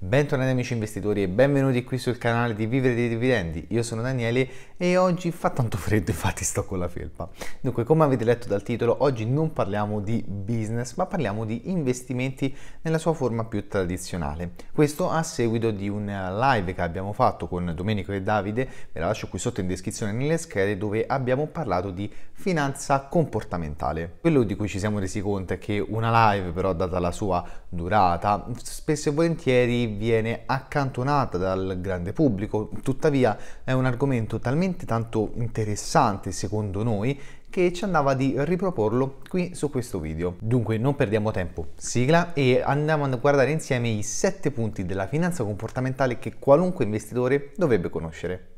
Bentornati amici investitori e benvenuti qui sul canale di Vivere dei Dividendi. Io sono Daniele e oggi fa tanto freddo, infatti sto con la felpa. Dunque, come avete letto dal titolo, oggi non parliamo di business, ma parliamo di investimenti nella sua forma più tradizionale. Questo a seguito di un live che abbiamo fatto con Domenico e Davide, ve la lascio qui sotto in descrizione nelle schede, dove abbiamo parlato di finanza comportamentale. Quello di cui ci siamo resi conto è che una live, però, data la sua durata, spesso e volentieri viene accantonata dal grande pubblico, tuttavia è un argomento talmente tanto interessante secondo noi che ci andava di riproporlo qui su questo video. Dunque non perdiamo tempo, sigla e andiamo a guardare insieme i 7 punti della finanza comportamentale che qualunque investitore dovrebbe conoscere.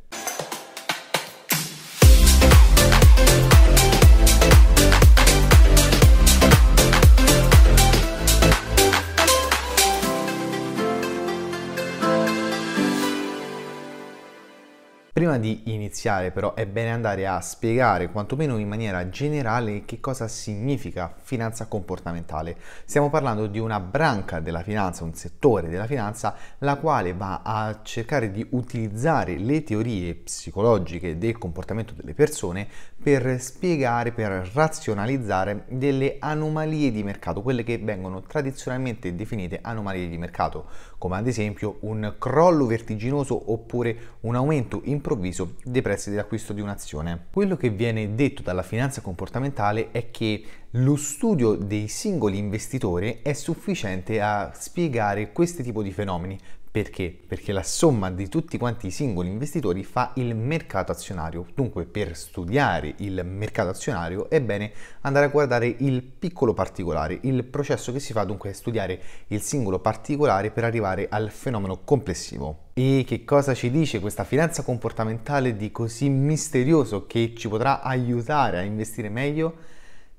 Prima di iniziare però è bene andare a spiegare quantomeno in maniera generale che cosa significa finanza comportamentale. Stiamo parlando di una branca della finanza, un settore della finanza, la quale va a cercare di utilizzare le teorie psicologiche del comportamento delle persone per spiegare, per razionalizzare delle anomalie di mercato, quelle che vengono tradizionalmente definite anomalie di mercato, come ad esempio un crollo vertiginoso oppure un aumento improvviso improvviso dei prezzi dell'acquisto di un'azione. Quello che viene detto dalla finanza comportamentale è che lo studio dei singoli investitori è sufficiente a spiegare questo tipo di fenomeni, perché? Perché la somma di tutti quanti i singoli investitori fa il mercato azionario. Dunque, per studiare il mercato azionario è bene andare a guardare il piccolo particolare, il processo che si fa dunque è studiare il singolo particolare per arrivare al fenomeno complessivo. E che cosa ci dice questa finanza comportamentale di così misterioso che ci potrà aiutare a investire meglio?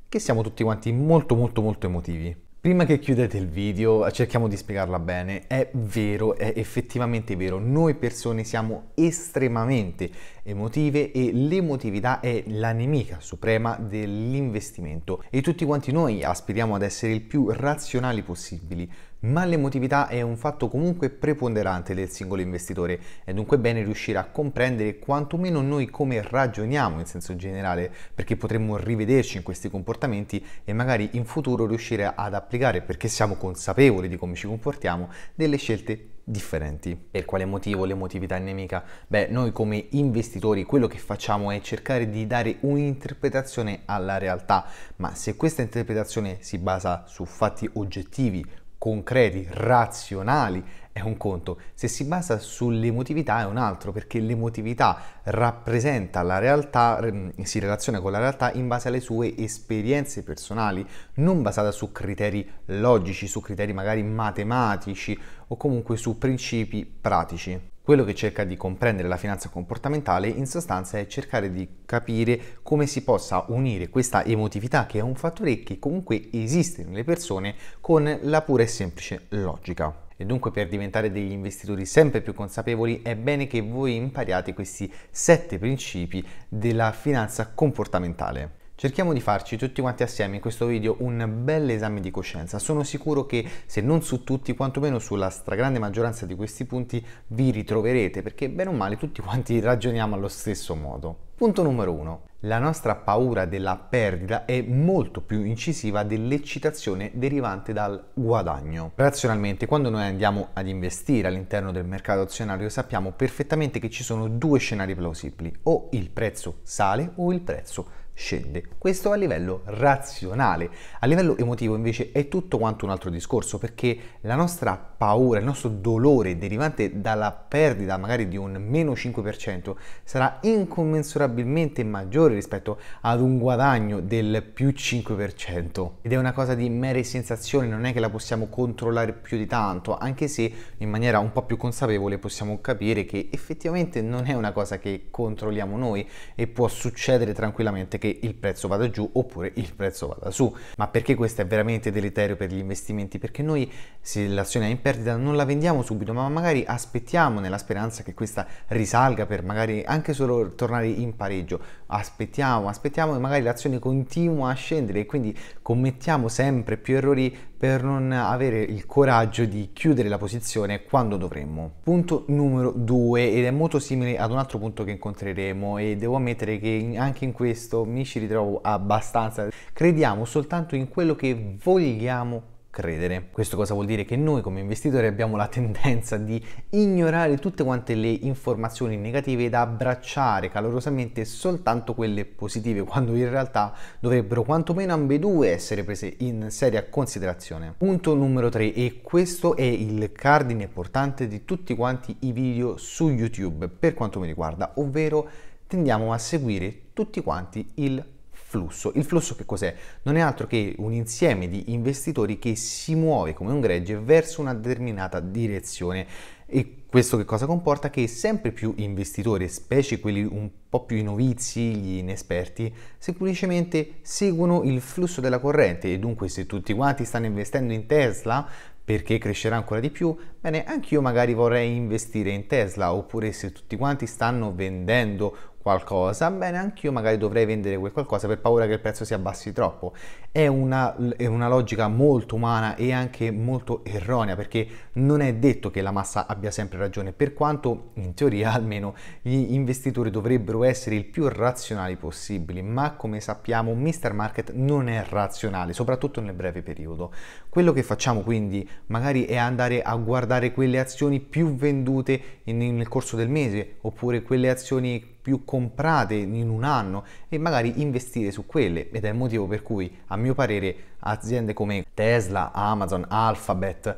Che siamo tutti quanti molto molto molto emotivi. Prima che chiudete il video cerchiamo di spiegarla bene, è vero, è effettivamente vero, noi persone siamo estremamente emotive e l'emotività è la nemica suprema dell'investimento e tutti quanti noi aspiriamo ad essere il più razionali possibili, ma l'emotività è un fatto comunque preponderante del singolo investitore. È dunque bene riuscire a comprendere quantomeno noi come ragioniamo in senso generale, perché potremmo rivederci in questi comportamenti e magari in futuro riuscire ad applicare, perché siamo consapevoli di come ci comportiamo, delle scelte differenti. Per quale motivo l'emotività è nemica? Beh, noi come investitori quello che facciamo è cercare di dare un'interpretazione alla realtà, ma se questa interpretazione si basa su fatti oggettivi concreti, razionali, è un conto, se si basa sull'emotività è un altro, perché l'emotività rappresenta la realtà, mm, si relaziona con la realtà in base alle sue esperienze personali, non basata su criteri logici, su criteri magari matematici o comunque su principi pratici. Quello che cerca di comprendere la finanza comportamentale in sostanza è cercare di capire come si possa unire questa emotività che è un fattore che comunque esiste nelle persone con la pura e semplice logica. E dunque per diventare degli investitori sempre più consapevoli è bene che voi impariate questi sette principi della finanza comportamentale. Cerchiamo di farci tutti quanti assieme in questo video un bel esame di coscienza. Sono sicuro che se non su tutti, quantomeno sulla stragrande maggioranza di questi punti vi ritroverete, perché bene o male tutti quanti ragioniamo allo stesso modo. Punto numero 1. La nostra paura della perdita è molto più incisiva dell'eccitazione derivante dal guadagno. Razionalmente, quando noi andiamo ad investire all'interno del mercato azionario, sappiamo perfettamente che ci sono due scenari plausibili, o il prezzo sale o il prezzo sale scende. Questo a livello razionale. A livello emotivo invece è tutto quanto un altro discorso perché la nostra paura, il nostro dolore derivante dalla perdita magari di un meno 5% sarà incommensurabilmente maggiore rispetto ad un guadagno del più 5%. Ed è una cosa di mere sensazioni, non è che la possiamo controllare più di tanto, anche se in maniera un po' più consapevole possiamo capire che effettivamente non è una cosa che controlliamo noi e può succedere tranquillamente che il prezzo vada giù oppure il prezzo vada su. Ma perché questo è veramente deleterio per gli investimenti? Perché noi se l'azione è in perdita non la vendiamo subito, ma magari aspettiamo nella speranza che questa risalga per magari anche solo tornare in pareggio. Aspettiamo, aspettiamo e magari l'azione continua a scendere e quindi commettiamo sempre più errori per non avere il coraggio di chiudere la posizione quando dovremmo. Punto numero 2 ed è molto simile ad un altro punto che incontreremo e devo ammettere che anche in questo mi mi ci ritrovo abbastanza. Crediamo soltanto in quello che vogliamo credere. Questo cosa vuol dire? Che noi come investitori abbiamo la tendenza di ignorare tutte quante le informazioni negative ed abbracciare calorosamente soltanto quelle positive, quando in realtà dovrebbero quantomeno ambedue essere prese in seria considerazione. Punto numero 3 e questo è il cardine portante di tutti quanti i video su YouTube per quanto mi riguarda, ovvero tendiamo a seguire tutti quanti il flusso. Il flusso che cos'è? Non è altro che un insieme di investitori che si muove come un gregge verso una determinata direzione e questo che cosa comporta? Che sempre più investitori, specie quelli un po' più novizi, gli inesperti, semplicemente seguono il flusso della corrente e dunque se tutti quanti stanno investendo in Tesla, perché crescerà ancora di più, bene, anch'io magari vorrei investire in Tesla, oppure se tutti quanti stanno vendendo qualcosa, bene, anch'io magari dovrei vendere quel qualcosa per paura che il prezzo si abbassi troppo. È una, è una logica molto umana e anche molto erronea perché non è detto che la massa abbia sempre ragione, per quanto in teoria almeno gli investitori dovrebbero essere il più razionali possibili, ma come sappiamo Mr. Market non è razionale, soprattutto nel breve periodo. Quello che facciamo quindi magari è andare a guardare quelle azioni più vendute in, nel corso del mese oppure quelle azioni più comprate in un anno e magari investire su quelle ed è il motivo per cui a mio parere aziende come Tesla, Amazon, Alphabet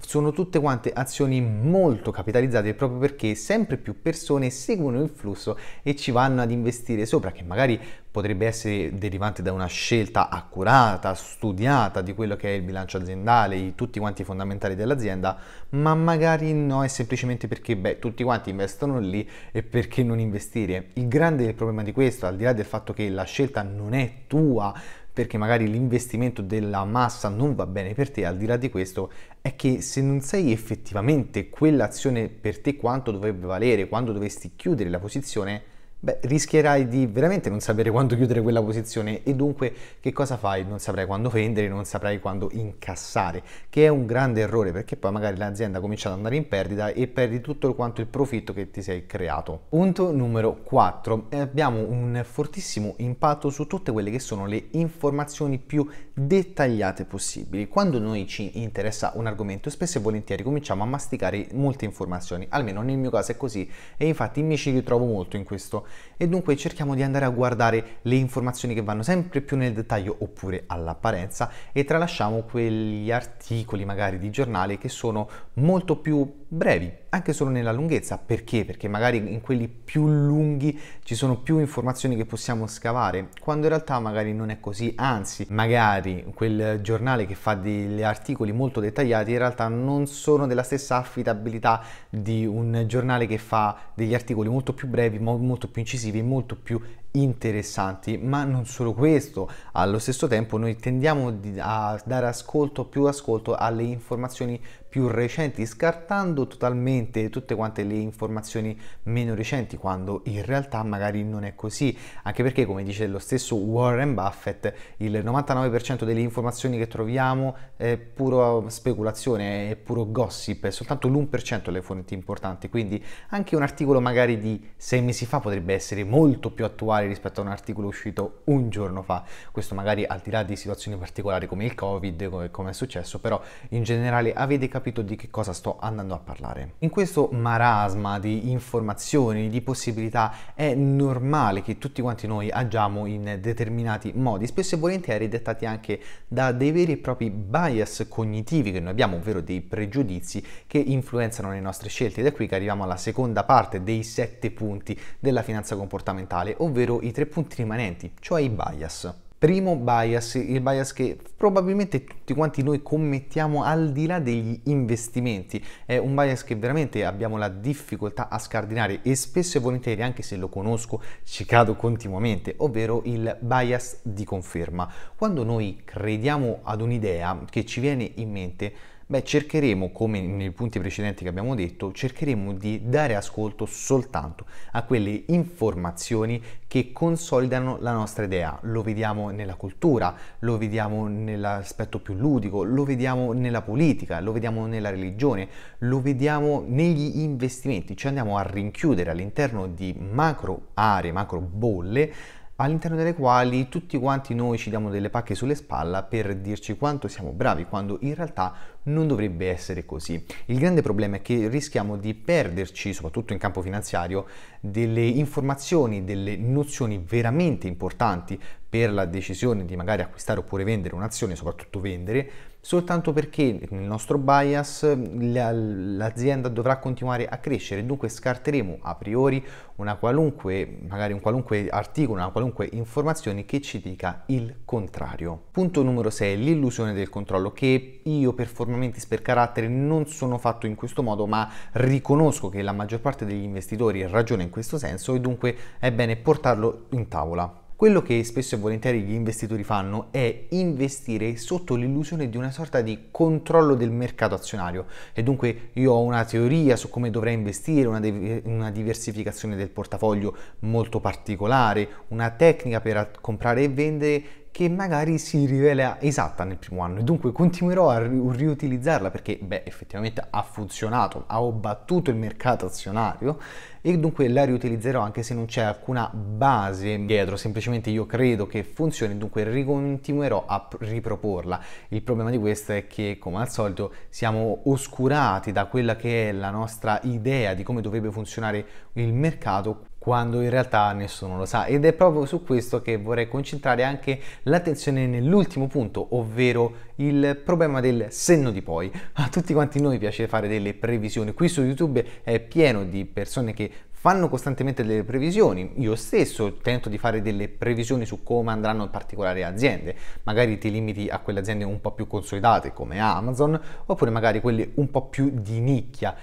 sono tutte quante azioni molto capitalizzate proprio perché sempre più persone seguono il flusso e ci vanno ad investire sopra che magari potrebbe essere derivante da una scelta accurata, studiata di quello che è il bilancio aziendale, tutti quanti i fondamentali dell'azienda, ma magari no, è semplicemente perché beh, tutti quanti investono lì e perché non investire. Il grande problema di questo, al di là del fatto che la scelta non è tua, perché magari l'investimento della massa non va bene per te, al di là di questo, è che se non sai effettivamente quell'azione per te quanto dovrebbe valere, quando dovresti chiudere la posizione, beh, rischierai di veramente non sapere quando chiudere quella posizione e dunque che cosa fai? Non saprai quando vendere, non saprai quando incassare, che è un grande errore perché poi magari l'azienda comincia ad andare in perdita e perdi tutto quanto il profitto che ti sei creato. Punto numero 4. Abbiamo un fortissimo impatto su tutte quelle che sono le informazioni più dettagliate possibili. Quando noi ci interessa un argomento spesso e volentieri cominciamo a masticare molte informazioni, almeno nel mio caso è così e infatti mi ci ritrovo molto in questo e dunque cerchiamo di andare a guardare le informazioni che vanno sempre più nel dettaglio oppure all'apparenza e tralasciamo quegli articoli magari di giornale che sono molto più brevi anche solo nella lunghezza. Perché? Perché magari in quelli più lunghi ci sono più informazioni che possiamo scavare, quando in realtà magari non è così, anzi magari quel giornale che fa degli articoli molto dettagliati in realtà non sono della stessa affidabilità di un giornale che fa degli articoli molto più brevi, molto più incisivi, molto più interessanti, ma non solo questo, allo stesso tempo noi tendiamo a dare ascolto, più ascolto alle informazioni più recenti scartando totalmente tutte quante le informazioni meno recenti quando in realtà magari non è così anche perché come dice lo stesso Warren Buffett il 99% delle informazioni che troviamo è pura speculazione è puro gossip è soltanto l'1% le fonti importanti quindi anche un articolo magari di sei mesi fa potrebbe essere molto più attuale rispetto a un articolo uscito un giorno fa questo magari al di là di situazioni particolari come il covid come è successo però in generale avete capito capito di che cosa sto andando a parlare. In questo marasma di informazioni, di possibilità, è normale che tutti quanti noi agiamo in determinati modi, spesso e volentieri dettati anche da dei veri e propri bias cognitivi che noi abbiamo, ovvero dei pregiudizi che influenzano le nostre scelte. Ed è qui che arriviamo alla seconda parte dei sette punti della finanza comportamentale, ovvero i tre punti rimanenti, cioè i bias. Primo bias, il bias che probabilmente tutti quanti noi commettiamo al di là degli investimenti, è un bias che veramente abbiamo la difficoltà a scardinare e spesso e volentieri, anche se lo conosco, ci cado continuamente, ovvero il bias di conferma. Quando noi crediamo ad un'idea che ci viene in mente, Beh, cercheremo, come nei punti precedenti che abbiamo detto, cercheremo di dare ascolto soltanto a quelle informazioni che consolidano la nostra idea. Lo vediamo nella cultura, lo vediamo nell'aspetto più ludico, lo vediamo nella politica, lo vediamo nella religione, lo vediamo negli investimenti. Ci andiamo a rinchiudere all'interno di macro aree, macro bolle all'interno delle quali tutti quanti noi ci diamo delle pacche sulle spalle per dirci quanto siamo bravi, quando in realtà non dovrebbe essere così. Il grande problema è che rischiamo di perderci, soprattutto in campo finanziario, delle informazioni, delle nozioni veramente importanti per la decisione di magari acquistare oppure vendere un'azione, soprattutto vendere, soltanto perché nel nostro bias l'azienda dovrà continuare a crescere, dunque scarteremo a priori una qualunque, magari un qualunque articolo, una qualunque informazione che ci dica il contrario. Punto numero 6, l'illusione del controllo che io performante normalmente per carattere non sono fatto in questo modo, ma riconosco che la maggior parte degli investitori ragiona in questo senso e dunque è bene portarlo in tavola. Quello che spesso e volentieri gli investitori fanno è investire sotto l'illusione di una sorta di controllo del mercato azionario e dunque io ho una teoria su come dovrei investire, una, de- una diversificazione del portafoglio molto particolare, una tecnica per comprare e vendere che magari si rivela esatta nel primo anno e dunque continuerò a riutilizzarla perché beh effettivamente ha funzionato, ha battuto il mercato azionario e dunque la riutilizzerò anche se non c'è alcuna base dietro, semplicemente io credo che funzioni, dunque ricontinuerò a riproporla. Il problema di questo è che come al solito siamo oscurati da quella che è la nostra idea di come dovrebbe funzionare il mercato quando in realtà nessuno lo sa ed è proprio su questo che vorrei concentrare anche l'attenzione nell'ultimo punto, ovvero il problema del senno di poi. A tutti quanti noi piace fare delle previsioni, qui su YouTube è pieno di persone che fanno costantemente delle previsioni. Io stesso tento di fare delle previsioni su come andranno particolari aziende. Magari ti limiti a quelle aziende un po' più consolidate come Amazon, oppure magari quelle un po' più di nicchia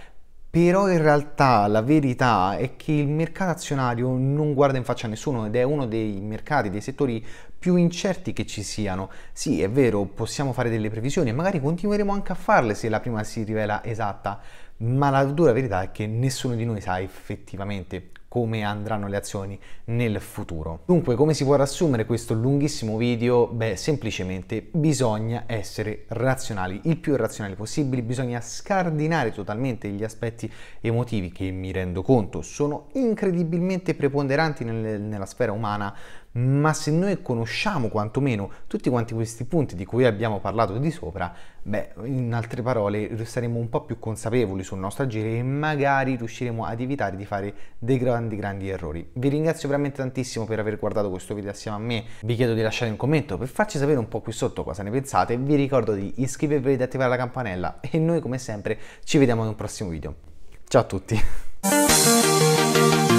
però in realtà la verità è che il mercato azionario non guarda in faccia a nessuno ed è uno dei mercati, dei settori più incerti che ci siano. Sì, è vero, possiamo fare delle previsioni e magari continueremo anche a farle se la prima si rivela esatta, ma la dura verità è che nessuno di noi sa effettivamente come andranno le azioni nel futuro. Dunque, come si può riassumere questo lunghissimo video? Beh, semplicemente bisogna essere razionali, il più razionali possibile, bisogna scardinare totalmente gli aspetti emotivi che mi rendo conto sono incredibilmente preponderanti nel, nella sfera umana, ma se noi conosciamo quantomeno tutti quanti questi punti di cui abbiamo parlato di sopra, beh, in altre parole saremo un po' più consapevoli sul nostro agire e magari riusciremo ad evitare di fare dei grandi grandi errori. Vi ringrazio veramente tantissimo per aver guardato questo video assieme a me, vi chiedo di lasciare un commento per farci sapere un po' qui sotto cosa ne pensate, vi ricordo di iscrivervi e di attivare la campanella e noi come sempre ci vediamo in un prossimo video. Ciao a tutti!